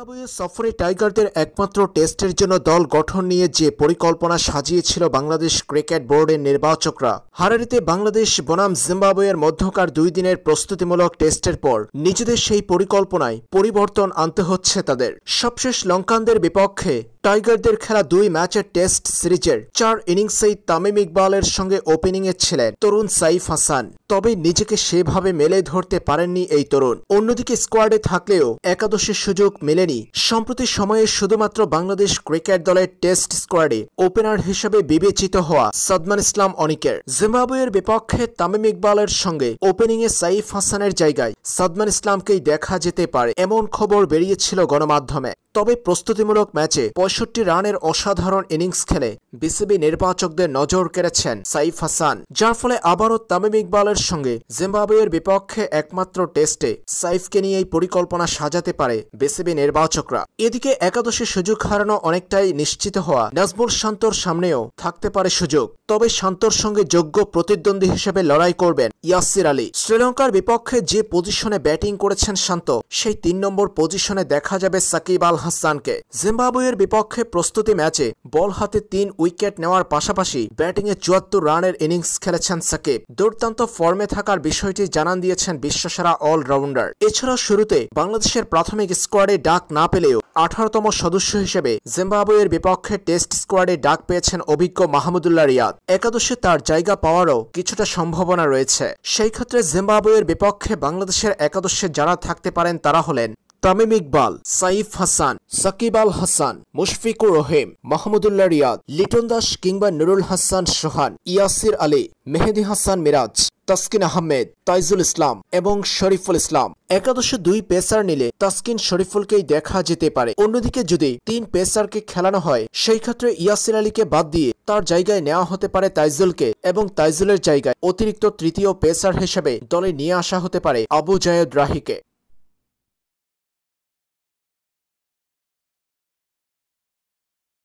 Zimbabwe সফরে টাইগারদের একমাত্র টেস্টের জন্য দল গঠন নিয়ে যে পরিকল্পনা সাজিয়েছিল বাংলাদেশ ক্রিকেট বোর্ডের নির্বাচকরা হারারিতে বাংলাদেশ বনাম জিম্বাবুয়ের মধ্যকার দুই দিনের প্রস্তুতিমূলক টেস্টের পর নিজেদের সেই পরিকল্পনায় পরিবর্তন আনতে হচ্ছে তাদের সবশেষ লঙ্কানদের বিপক্ষে টাইগারদের খেলা দুই ম্যাচের টেস্ট সিরিজের চার ইনিংসেই তামিম ইকবালের সঙ্গে ওপেনিংয়ে ছিলেন তরুণ সাইফ হাসান তবে নিজেকে সেভাবে মেলে ধরতে পারেননি এই তরুণ অন্যদিকে স্কোয়াডে থাকলেও একাদশের সুযোগ মেলেনি জানেনি সম্প্রতি সময়ে শুধুমাত্র বাংলাদেশ ক্রিকেট দলের টেস্ট স্কোয়াডে ওপেনার হিসেবে বিবেচিত হওয়া সদমান ইসলাম অনিকের জিম্বাবুয়ের বিপক্ষে তামিম ইকবালের সঙ্গে ওপেনিংয়ে সাইফ হাসানের জায়গায় সদমান ইসলামকেই দেখা যেতে পারে এমন খবর বেরিয়েছিল গণমাধ্যমে তবে প্রস্তুতিমূলক ম্যাচে পঁয়ষট্টি রানের অসাধারণ ইনিংস খেলে বিসিবি নির্বাচকদের নজর কেড়েছেন সাইফ হাসান যার ফলে আবারও তামিম ইকবালের সঙ্গে জিম্বাবুয়ের বিপক্ষে একমাত্র টেস্টে সাইফকে নিয়েই পরিকল্পনা সাজাতে পারে বিসিবি নির্বাচক বাচকরা এদিকে একাদশে সুযোগ হারানো অনেকটাই নিশ্চিত হওয়া নাজমুল শান্তর সামনেও থাকতে পারে সুযোগ তবে শান্তর সঙ্গে যোগ্য প্রতিদ্বন্দ্বী হিসেবে লড়াই করবেন ইয়াসির আলী শ্রীলঙ্কার বিপক্ষে যে পজিশনে ব্যাটিং করেছেন শান্ত সেই তিন নম্বর পজিশনে দেখা যাবে সাকিব আল হাসানকে জিম্বাবুয়ের বিপক্ষে প্রস্তুতি ম্যাচে বল হাতে তিন উইকেট নেওয়ার পাশাপাশি ব্যাটিংয়ে চুয়াত্তর রানের ইনিংস খেলেছেন সাকিব দুর্দান্ত ফর্মে থাকার বিষয়টি জানান দিয়েছেন বিশ্বসেরা অলরাউন্ডার এছাড়া শুরুতে বাংলাদেশের প্রাথমিক স্কোয়াডে ডাক না পেলেও আঠারোতম সদস্য হিসেবে জিম্বাবুয়ের বিপক্ষে টেস্ট স্কোয়াডে ডাক পেয়েছেন অভিজ্ঞ মাহমুদুল্লাহ রিয়াদ একাদশে তার জায়গা পাওয়ারও কিছুটা সম্ভাবনা রয়েছে সেই ক্ষেত্রে জিম্বাবুয়ের বিপক্ষে বাংলাদেশের একাদশে যারা থাকতে পারেন তারা হলেন তামিম ইকবাল সাইফ হাসান সাকিব আল হাসান মুশফিকুর রহিম মাহমুদুল্লাহ রিয়াদ লিটন দাস কিংবা নুরুল হাসান সোহান ইয়াসির আলী মেহেদি হাসান মিরাজ তাসকিন আহমেদ তাইজুল ইসলাম এবং শরীফুল ইসলাম একাদশে দুই পেসার নিলে তাসকিন শরীফুলকেই দেখা যেতে পারে অন্যদিকে যদি তিন পেসারকে খেলানো হয় সেই ক্ষেত্রে ইয়াসির আলীকে বাদ দিয়ে তার জায়গায় নেওয়া হতে পারে তাইজুলকে এবং তাইজুলের জায়গায় অতিরিক্ত তৃতীয় পেসার হিসেবে দলে নিয়ে আসা হতে পারে আবু জায়দ রাহিকে